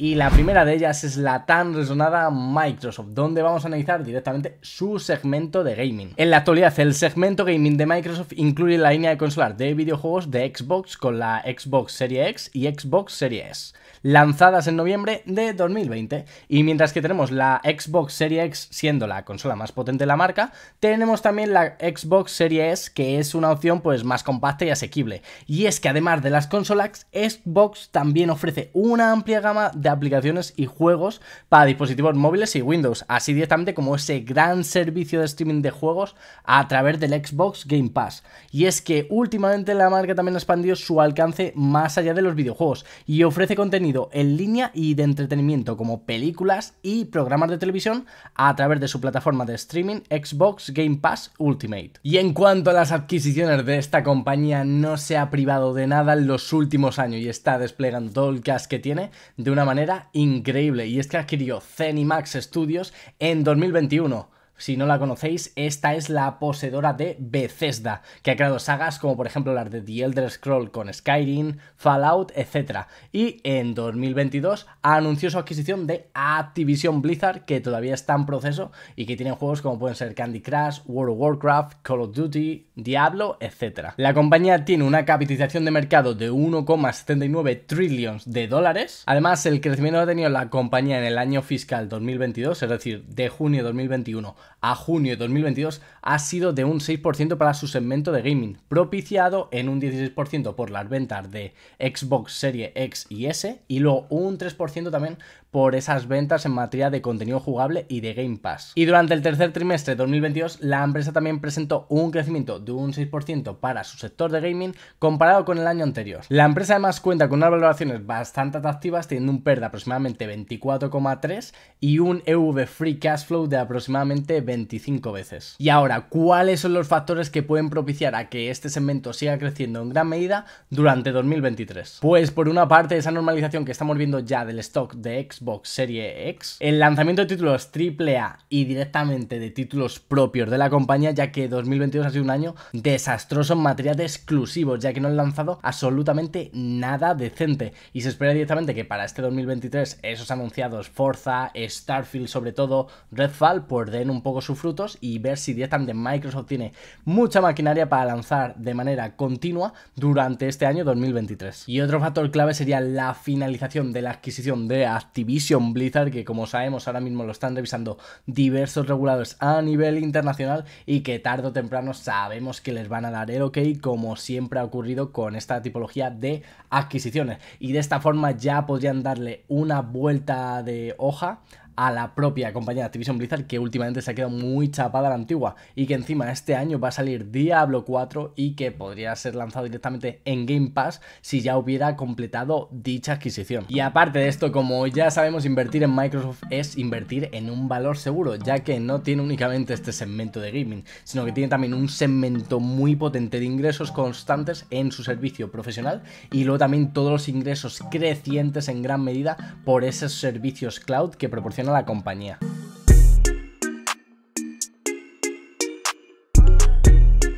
Y la primera de ellas es la tan resonada Microsoft, donde vamos a analizar directamente su segmento de gaming. En la actualidad, el segmento gaming de Microsoft incluye la línea de consolas de videojuegos de Xbox con la Xbox Series X y Xbox Series S, lanzadas en noviembre de 2020. Y mientras que tenemos la Xbox Series X siendo la consola más potente de la marca, tenemos también la Xbox Series S, que es una opción pues más compacta y asequible. Y es que además de las consolas, Xbox también ofrece una amplia gama de aplicaciones y juegos para dispositivos móviles y Windows, así directamente como ese gran servicio de streaming de juegos a través del Xbox Game Pass. Y es que últimamente la marca también ha expandido su alcance más allá de los videojuegos y ofrece contenido en línea y de entretenimiento como películas y programas de televisión a través de su plataforma de streaming Xbox Game Pass Ultimate. Y en cuanto a las adquisiciones de esta compañía, no se ha privado de nada en los últimos años y está desplegando todo el gas que tiene de una manera increíble y es que adquirió Zenimax Studios en 2021 si no la conocéis, esta es la poseedora de Bethesda, que ha creado sagas como por ejemplo las de The Elder Scrolls con Skyrim, Fallout, etc. Y en 2022 anunció su adquisición de Activision Blizzard, que todavía está en proceso y que tiene juegos como pueden ser Candy Crush, World of Warcraft, Call of Duty, Diablo, etc. La compañía tiene una capitalización de mercado de 1,79 trillones de dólares. Además, el crecimiento que ha tenido la compañía en el año fiscal 2022, es decir, de junio de 2021 a junio de 2022 ha sido de un 6% para su segmento de gaming, propiciado en un 16% por las ventas de Xbox Series X y S y luego un 3% también por esas ventas en materia de contenido jugable y de Game Pass. Y durante el tercer trimestre de 2022, la empresa también presentó un crecimiento de un 6% para su sector de gaming comparado con el año anterior. La empresa además cuenta con unas valoraciones bastante atractivas, teniendo un PER de aproximadamente 24,3 y un EV Free Cash Flow de aproximadamente 25 veces. Y ahora, ¿cuáles son los factores que pueden propiciar a que este segmento siga creciendo en gran medida durante 2023? Pues por una parte, esa normalización que estamos viendo ya del stock de Xbox Serie X, el lanzamiento de títulos AAA y directamente de títulos propios de la compañía, ya que 2022 ha sido un año desastroso en materia de exclusivos, ya que no han lanzado absolutamente nada decente. Y se espera directamente que para este 2023 esos anunciados Forza, Starfield sobre todo, Redfall, pues den un poco sus frutos y ver si de Microsoft tiene mucha maquinaria para lanzar de manera continua durante este año 2023. Y otro factor clave sería la finalización de la adquisición de Activision Blizzard, que como sabemos ahora mismo lo están revisando diversos reguladores a nivel internacional y que tarde o temprano sabemos que les van a dar el ok como siempre ha ocurrido con esta tipología de adquisiciones. Y de esta forma ya podrían darle una vuelta de hoja a la propia compañía de Activision Blizzard que últimamente se ha quedado muy chapada la antigua y que encima este año va a salir Diablo 4 y que podría ser lanzado directamente en Game Pass si ya hubiera completado dicha adquisición. Y aparte de esto, como ya sabemos, invertir en Microsoft es invertir en un valor seguro, ya que no tiene únicamente este segmento de gaming, sino que tiene también un segmento muy potente de ingresos constantes en su servicio profesional y luego también todos los ingresos crecientes en gran medida por esos servicios cloud que proporciona la compañía.